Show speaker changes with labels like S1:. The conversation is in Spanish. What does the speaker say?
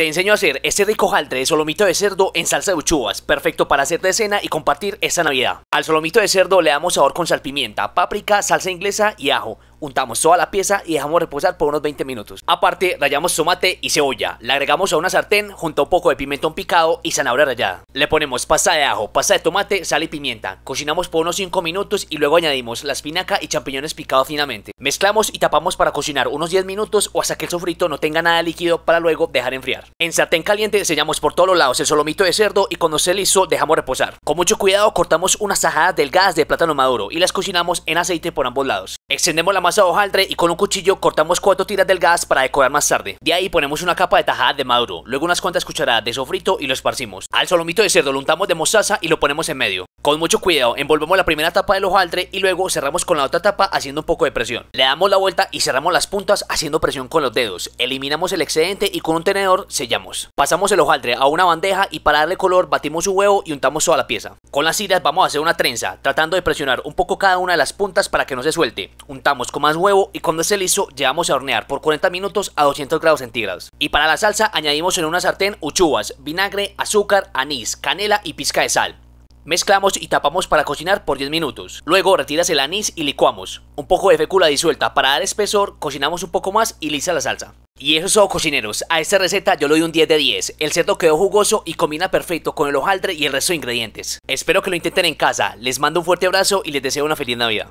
S1: Te enseño a hacer este rico jaltre de solomito de cerdo en salsa de uchuvas, perfecto para hacer de cena y compartir esta Navidad. Al solomito de cerdo le damos sabor con salpimienta, páprica, salsa inglesa y ajo untamos toda la pieza y dejamos reposar por unos 20 minutos. Aparte, rallamos tomate y cebolla. La agregamos a una sartén junto a un poco de pimentón picado y zanahoria rallada. Le ponemos pasta de ajo, pasta de tomate, sal y pimienta. Cocinamos por unos 5 minutos y luego añadimos la espinaca y champiñones picados finamente. Mezclamos y tapamos para cocinar unos 10 minutos o hasta que el sofrito no tenga nada líquido para luego dejar enfriar. En sartén caliente sellamos por todos lados el solomito de cerdo y cuando se listo dejamos reposar. Con mucho cuidado cortamos unas tajadas delgadas de plátano maduro y las cocinamos en aceite por ambos lados. Extendemos la masa de hojaldre y con un cuchillo cortamos cuatro tiras del gas para decorar más tarde. De ahí ponemos una capa de tajada de maduro, luego unas cuantas cucharadas de sofrito y lo esparcimos. Al solomito de cerdo lo untamos de mostaza y lo ponemos en medio. Con mucho cuidado, envolvemos la primera tapa del hojaldre y luego cerramos con la otra tapa haciendo un poco de presión. Le damos la vuelta y cerramos las puntas haciendo presión con los dedos. Eliminamos el excedente y con un tenedor sellamos. Pasamos el hojaldre a una bandeja y para darle color batimos su huevo y untamos toda la pieza. Con las tiras vamos a hacer una trenza, tratando de presionar un poco cada una de las puntas para que no se suelte. Untamos con más huevo y cuando esté listo llevamos a hornear por 40 minutos a 200 grados centígrados. Y para la salsa añadimos en una sartén uchuvas, vinagre, azúcar, anís, canela y pizca de sal. Mezclamos y tapamos para cocinar por 10 minutos. Luego retiras el anís y licuamos. Un poco de fécula disuelta para dar espesor, cocinamos un poco más y lisa la salsa. Y eso es todo cocineros, a esta receta yo le doy un 10 de 10, el cerdo quedó jugoso y combina perfecto con el hojaldre y el resto de ingredientes. Espero que lo intenten en casa, les mando un fuerte abrazo y les deseo una feliz navidad.